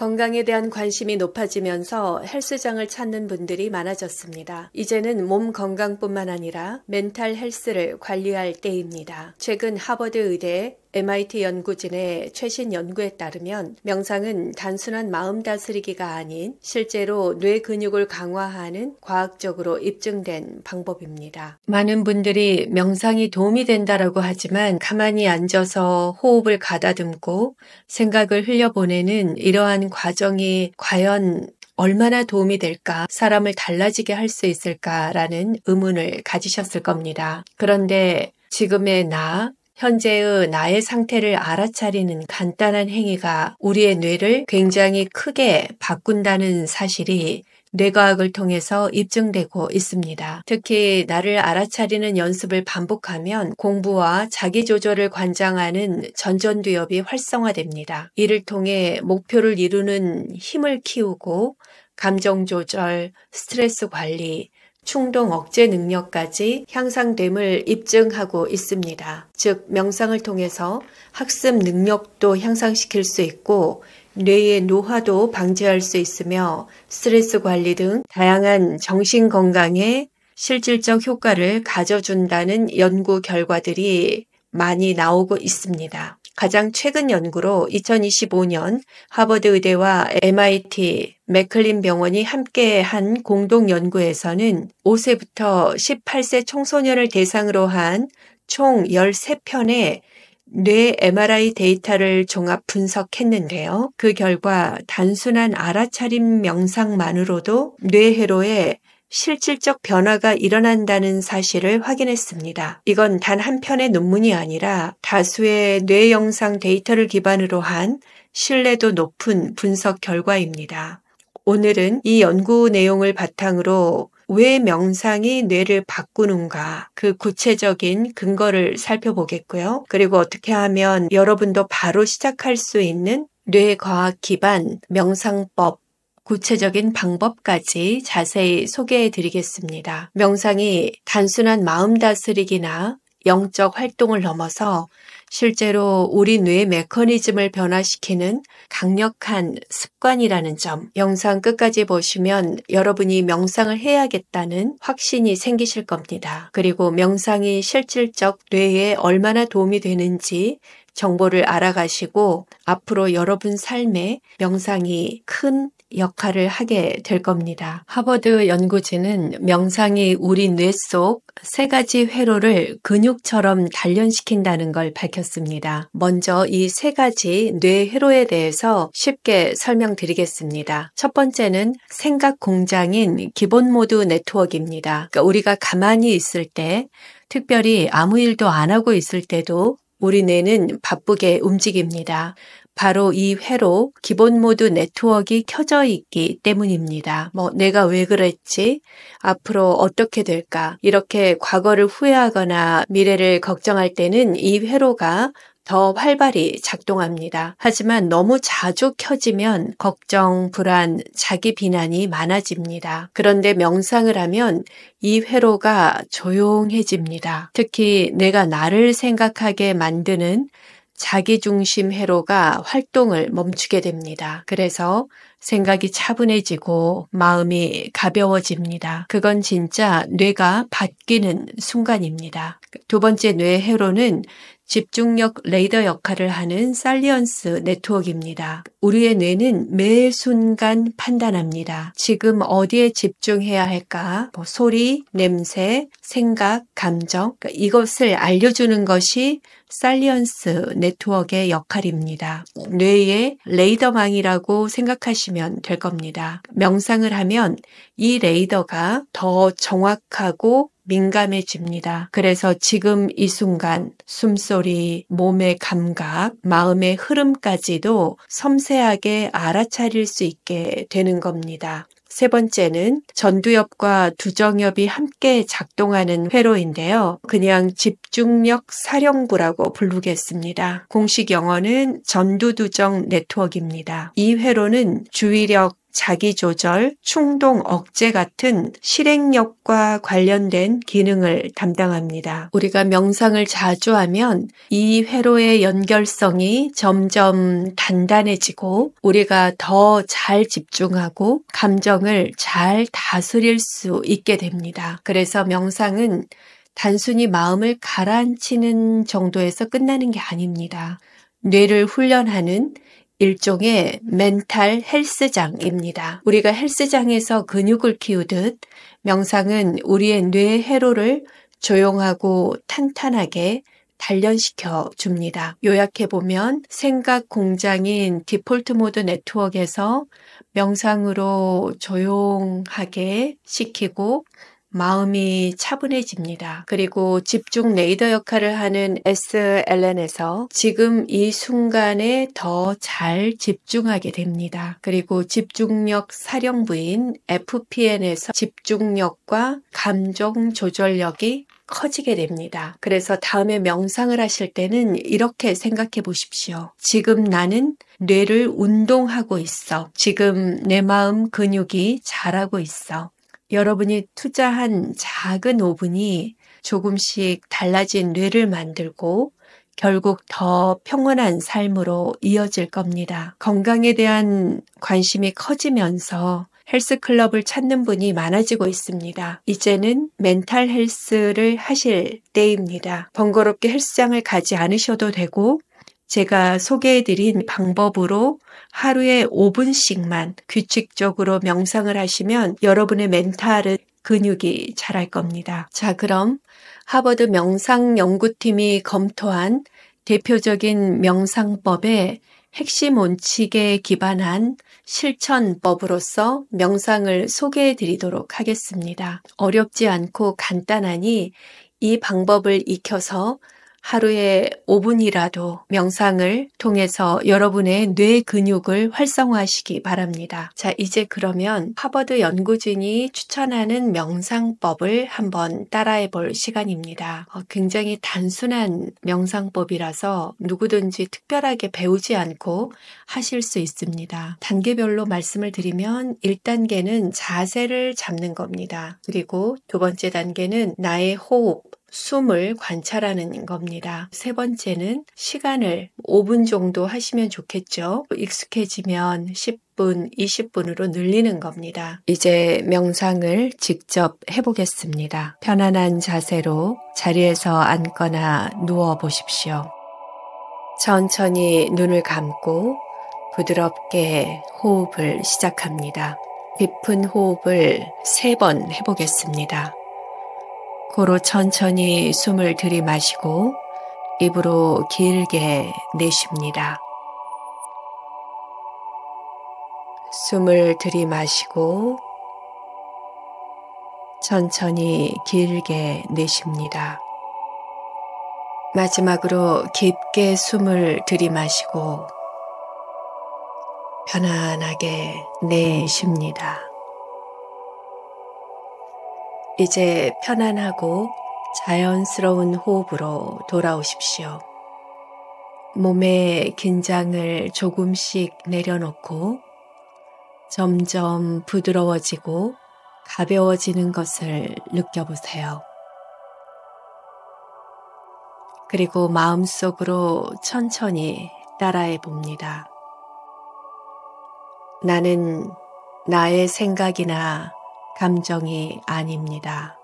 건강에 대한 관심이 높아지면서 헬스장을 찾는 분들이 많아졌습니다. 이제는 몸 건강뿐만 아니라 멘탈 헬스를 관리할 때입니다. 최근 하버드 의대 MIT 연구진의 최신 연구에 따르면 명상은 단순한 마음 다스리기가 아닌 실제로 뇌 근육을 강화하는 과학적으로 입증된 방법입니다. 많은 분들이 명상이 도움이 된다라고 하지만 가만히 앉아서 호흡을 가다듬고 생각을 흘려보내는 이러한 과정이 과연 얼마나 도움이 될까, 사람을 달라지게 할 수 있을까라는 의문을 가지셨을 겁니다. 그런데 지금의 나, 현재의 나의 상태를 알아차리는 간단한 행위가 우리의 뇌를 굉장히 크게 바꾼다는 사실이 뇌과학을 통해서 입증되고 있습니다. 특히 나를 알아차리는 연습을 반복하면 공부와 자기조절을 관장하는 전전두엽이 활성화됩니다. 이를 통해 목표를 이루는 힘을 키우고 감정조절, 스트레스 관리, 충동 억제 능력까지 향상됨을 입증하고 있습니다. 즉, 명상을 통해서 학습 능력도 향상시킬 수 있고, 뇌의 노화도 방지할 수 있으며, 스트레스 관리 등 다양한 정신 건강에 실질적 효과를 가져준다는 연구 결과들이 많이 나오고 있습니다. 가장 최근 연구로 2025년 하버드 의대와 MIT, 맥클린 병원이 함께 한 공동 연구에서는 5세부터 18세 청소년을 대상으로 한 총 13편의 뇌 MRI 데이터를 종합 분석했는데요. 그 결과 단순한 알아차림 명상만으로도 뇌 회로에 실질적 변화가 일어난다는 사실을 확인했습니다. 이건 단 한 편의 논문이 아니라 다수의 뇌 영상 데이터를 기반으로 한 신뢰도 높은 분석 결과입니다. 오늘은 이 연구 내용을 바탕으로 왜 명상이 뇌를 바꾸는가 그 구체적인 근거를 살펴보겠고요. 그리고 어떻게 하면 여러분도 바로 시작할 수 있는 뇌과학 기반 명상법 구체적인 방법까지 자세히 소개해 드리겠습니다. 명상이 단순한 마음 다스리기나 영적 활동을 넘어서 실제로 우리 뇌의 메커니즘을 변화시키는 강력한 습관이라는 점, 영상 끝까지 보시면 여러분이 명상을 해야겠다는 확신이 생기실 겁니다. 그리고 명상이 실질적 뇌에 얼마나 도움이 되는지 정보를 알아가시고 앞으로 여러분 삶에 명상이 큰 역할을 하게 될 겁니다. 하버드 연구진은 명상이 우리 뇌 속 세 가지 회로를 근육처럼 단련시킨다는 걸 밝혔습니다. 먼저 이 세 가지 뇌 회로에 대해서 쉽게 설명드리겠습니다. 첫 번째는 생각 공장인 기본 모드 네트워크입니다. 그러니까 우리가 가만히 있을 때 특별히 아무 일도 안 하고 있을 때도 우리 뇌는 바쁘게 움직입니다. 바로 이 회로 기본 모드 네트워크가 켜져 있기 때문입니다. 뭐 내가 왜 그랬지? 앞으로 어떻게 될까? 이렇게 과거를 후회하거나 미래를 걱정할 때는 이 회로가 더 활발히 작동합니다. 하지만 너무 자주 켜지면 걱정, 불안, 자기 비난이 많아집니다. 그런데 명상을 하면 이 회로가 조용해집니다. 특히 내가 나를 생각하게 만드는 자기중심 회로가 활동을 멈추게 됩니다. 그래서 생각이 차분해지고 마음이 가벼워집니다. 그건 진짜 뇌가 바뀌는 순간입니다. 두 번째 뇌회로는 집중력 레이더 역할을 하는 살리언스 네트워크입니다. 우리의 뇌는 매 순간 판단합니다. 지금 어디에 집중해야 할까? 뭐 소리, 냄새, 생각, 감정 그러니까 이것을 알려주는 것이 살리언스 네트워크의 역할입니다. 뇌의 레이더망이라고 생각하시면 될 겁니다. 명상을 하면 이 레이더가 더 정확하고 민감해집니다. 그래서 지금 이 순간 숨소리, 몸의 감각, 마음의 흐름까지도 섬세하게 알아차릴 수 있게 되는 겁니다. 세 번째는 전두엽과 두정엽이 함께 작동하는 회로인데요. 그냥 집 집중력 사령부라고 부르겠습니다 공식 영어는 전두두정 네트워크입니다. 이 회로는 주의력, 자기조절, 충동 억제 같은 실행력과 관련된 기능을 담당합니다. 우리가 명상을 자주 하면 이 회로의 연결성이 점점 단단해지고 우리가 더 잘 집중하고 감정을 잘 다스릴 수 있게 됩니다. 그래서 명상은 단순히 마음을 가라앉히는 정도에서 끝나는 게 아닙니다. 뇌를 훈련하는 일종의 멘탈 헬스장입니다. 우리가 헬스장에서 근육을 키우듯 명상은 우리의 뇌 회로를 조용하고 탄탄하게 단련시켜 줍니다. 요약해보면 생각 공장인 디폴트 모드 네트워크에서 명상으로 조용하게 시키고 마음이 차분해집니다. 그리고 집중 레이더 역할을 하는 SLN에서 지금 이 순간에 더 잘 집중하게 됩니다. 그리고 집중력 사령부인 FPN에서 집중력과 감정 조절력이 커지게 됩니다. 그래서 다음에 명상을 하실 때는 이렇게 생각해 보십시오. 지금 나는 뇌를 운동하고 있어. 지금 내 마음 근육이 자라고 있어. 여러분이 투자한 작은 오븐이 조금씩 달라진 뇌를 만들고 결국 더 평온한 삶으로 이어질 겁니다. 건강에 대한 관심이 커지면서 헬스클럽을 찾는 분이 많아지고 있습니다. 이제는 멘탈 헬스를 하실 때입니다. 번거롭게 헬스장을 가지 않으셔도 되고 제가 소개해드린 방법으로 하루에 5분씩만 규칙적으로 명상을 하시면 여러분의 멘탈은 근육이 자랄 겁니다. 자, 그럼 하버드 명상 연구팀이 검토한 대표적인 명상법의 핵심 원칙에 기반한 실천법으로서 명상을 소개해 드리도록 하겠습니다. 어렵지 않고 간단하니 이 방법을 익혀서 하루에 5분이라도 명상을 통해서 여러분의 뇌 근육을 활성화하시기 바랍니다. 자, 이제 그러면 하버드 연구진이 추천하는 명상법을 한번 따라해 볼 시간입니다. 어, 굉장히 단순한 명상법이라서 누구든지 특별하게 배우지 않고 하실 수 있습니다. 단계별로 말씀을 드리면 1단계는 자세를 잡는 겁니다. 그리고 두 번째 단계는 나의 호흡, 숨을 관찰하는 겁니다. 세 번째는 시간을 5분 정도 하시면 좋겠죠. 익숙해지면 10분, 20분으로 늘리는 겁니다. 이제 명상을 직접 해보겠습니다. 편안한 자세로 자리에서 앉거나 누워 보십시오. 천천히 눈을 감고 부드럽게 호흡을 시작합니다. 깊은 호흡을 세 번 해보겠습니다. 코로 천천히 숨을 들이마시고 입으로 길게 내쉽니다. 숨을 들이마시고 천천히 길게 내쉽니다. 마지막으로 깊게 숨을 들이마시고 편안하게 내쉽니다. 이제 편안하고 자연스러운 호흡으로 돌아오십시오. 몸의 긴장을 조금씩 내려놓고 점점 부드러워지고 가벼워지는 것을 느껴보세요. 그리고 마음속으로 천천히 따라해 봅니다. 나는 나의 생각이나 감정이 아닙니다.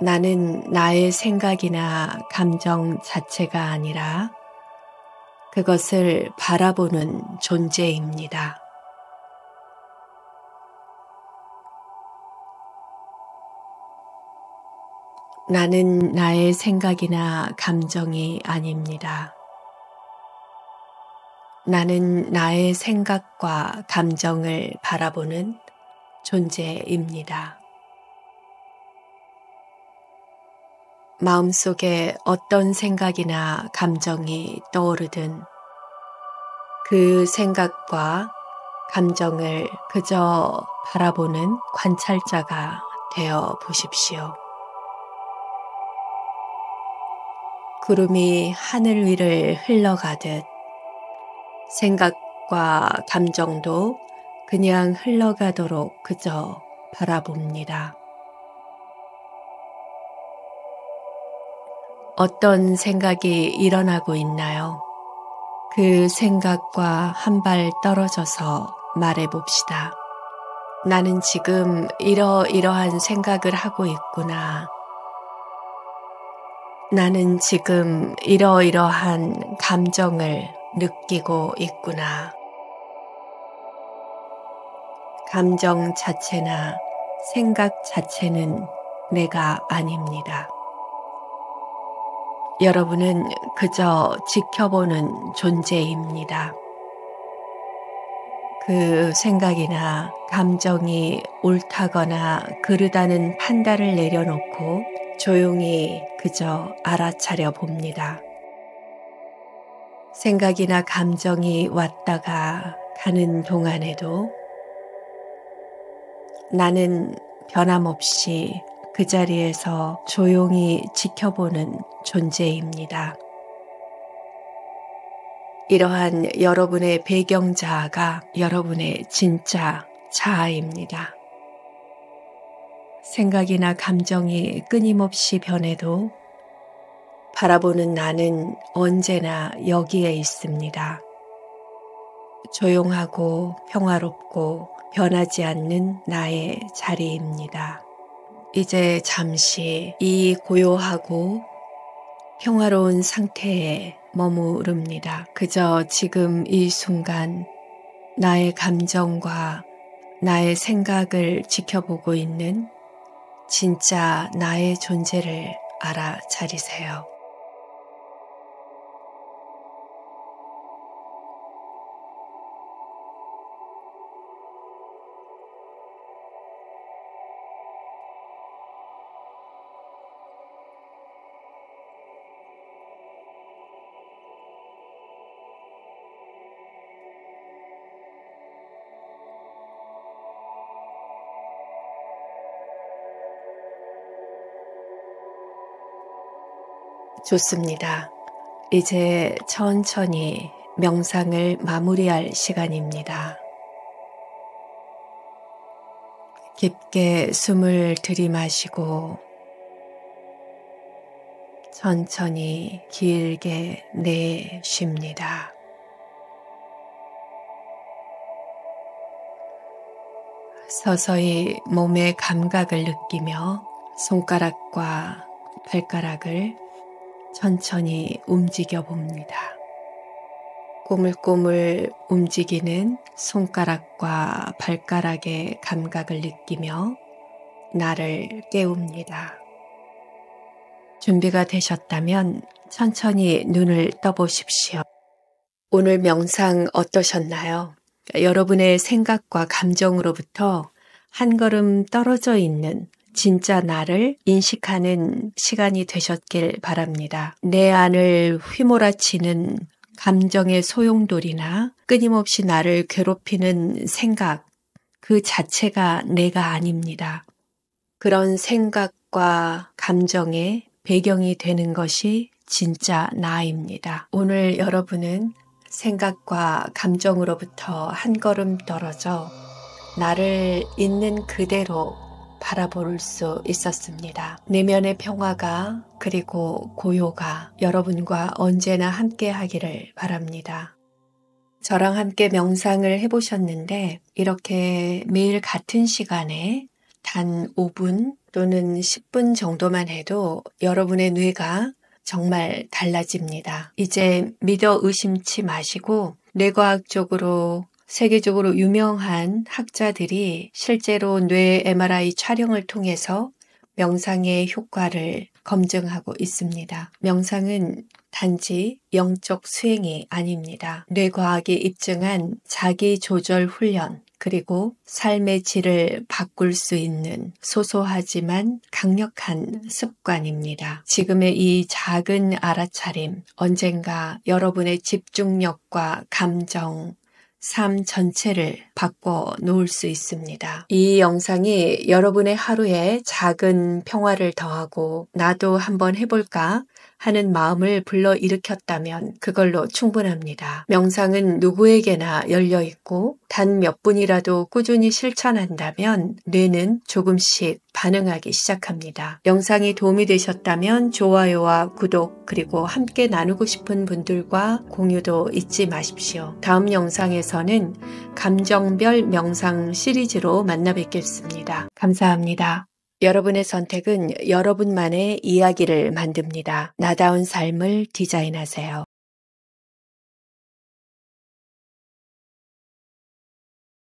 나는 나의 생각이나 감정 자체가 아니라 그것을 바라보는 존재입니다. 나는 나의 생각이나 감정이 아닙니다. 나는 나의 생각과 감정을 바라보는 존재입니다. 마음속에 어떤 생각이나 감정이 떠오르든 그 생각과 감정을 그저 바라보는 관찰자가 되어 보십시오. 구름이 하늘 위를 흘러가듯 생각과 감정도 그냥 흘러가도록 그저 바라봅니다. 어떤 생각이 일어나고 있나요? 그 생각과 한 발 떨어져서 말해봅시다. 나는 지금 이러이러한 생각을 하고 있구나. 나는 지금 이러이러한 감정을 느끼고 있구나. 감정 자체나 생각 자체는 내가 아닙니다. 여러분은 그저 지켜보는 존재입니다. 그 생각이나 감정이 옳다거나 그르다는 판단을 내려놓고 조용히 그저 알아차려 봅니다. 생각이나 감정이 왔다가 가는 동안에도 나는 변함없이 그 자리에서 조용히 지켜보는 존재입니다. 이러한 여러분의 배경 자아가 여러분의 진짜 자아입니다. 생각이나 감정이 끊임없이 변해도 바라보는 나는 언제나 여기에 있습니다. 조용하고 평화롭고 변하지 않는 나의 자리입니다. 이제 잠시 이 고요하고 평화로운 상태에 머무릅니다. 그저 지금 이 순간 나의 감정과 나의 생각을 지켜보고 있는 진짜 나의 존재를 알아차리세요. 좋습니다. 이제 천천히 명상을 마무리할 시간입니다. 깊게 숨을 들이마시고 천천히 길게 내쉽니다. 서서히 몸의 감각을 느끼며 손가락과 발가락을 천천히 움직여 봅니다. 꼬물꼬물 움직이는 손가락과 발가락의 감각을 느끼며 나를 깨웁니다. 준비가 되셨다면 천천히 눈을 떠보십시오. 오늘 명상 어떠셨나요? 여러분의 생각과 감정으로부터 한 걸음 떨어져 있는 진짜 나를 인식하는 시간이 되셨길 바랍니다. 내 안을 휘몰아치는 감정의 소용돌이나 끊임없이 나를 괴롭히는 생각 그 자체가 내가 아닙니다. 그런 생각과 감정의 배경이 되는 것이 진짜 나입니다. 오늘 여러분은 생각과 감정으로부터 한 걸음 떨어져 나를 있는 그대로 바라볼 수 있었습니다. 내면의 평화가 그리고 고요가 여러분과 언제나 함께 하기를 바랍니다. 저랑 함께 명상을 해보셨는데 이렇게 매일 같은 시간에 단 5분 또는 10분 정도만 해도 여러분의 뇌가 정말 달라집니다. 이제 믿어 의심치 마시고 뇌과학적으로 세계적으로 유명한 학자들이 실제로 뇌 MRI 촬영을 통해서 명상의 효과를 검증하고 있습니다. 명상은 단지 영적 수행이 아닙니다. 뇌과학이 입증한 자기 조절 훈련, 그리고 삶의 질을 바꿀 수 있는 소소하지만 강력한 습관입니다. 지금의 이 작은 알아차림, 언젠가 여러분의 집중력과 감정, 삶 전체를 바꿔 놓을 수 있습니다. 이 영상이 여러분의 하루에 작은 평화를 더하고 나도 한번 해볼까 하는 마음을 불러 일으켰다면 그걸로 충분합니다. 명상은 누구에게나 열려 있고 단 몇 분이라도 꾸준히 실천한다면 뇌는 조금씩 반응하기 시작합니다. 영상이 도움이 되셨다면 좋아요와 구독 그리고 함께 나누고 싶은 분들과 공유도 잊지 마십시오. 다음 영상에서는 감정별 명상 시리즈로 만나 뵙겠습니다. 감사합니다. 여러분의 선택은 여러분만의 이야기를 만듭니다. 나다운 삶을 디자인하세요.